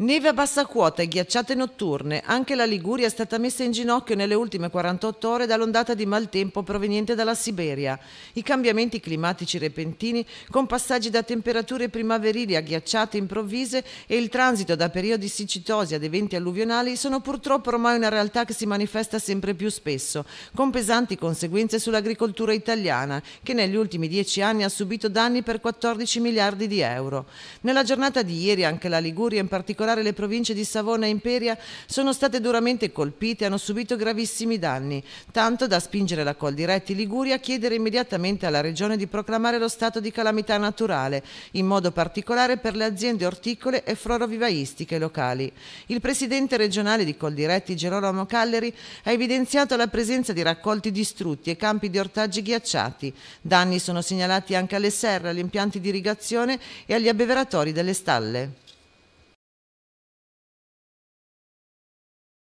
Neve a bassa quota e ghiacciate notturne, anche la Liguria è stata messa in ginocchio nelle ultime 48 ore dall'ondata di maltempo proveniente dalla Siberia. I cambiamenti climatici repentini, con passaggi da temperature primaverili a ghiacciate improvvise e il transito da periodi siccitosi ad eventi alluvionali sono purtroppo ormai una realtà che si manifesta sempre più spesso, con pesanti conseguenze sull'agricoltura italiana, che negli ultimi dieci anni ha subito danni per 14 miliardi di euro. Nella giornata di ieri anche la Liguria in particolare particolare le province di Savona e Imperia, sono state duramente colpite e hanno subito gravissimi danni, tanto da spingere la Col Diretti Liguria a chiedere immediatamente alla Regione di proclamare lo stato di calamità naturale, in modo particolare per le aziende orticole e florovivaistiche locali. Il presidente regionale di Col diretti Gerolamo Calleri, ha evidenziato la presenza di raccolti distrutti e campi di ortaggi ghiacciati. Danni sono segnalati anche alle serre, agli impianti di irrigazione e agli abbeveratori delle stalle.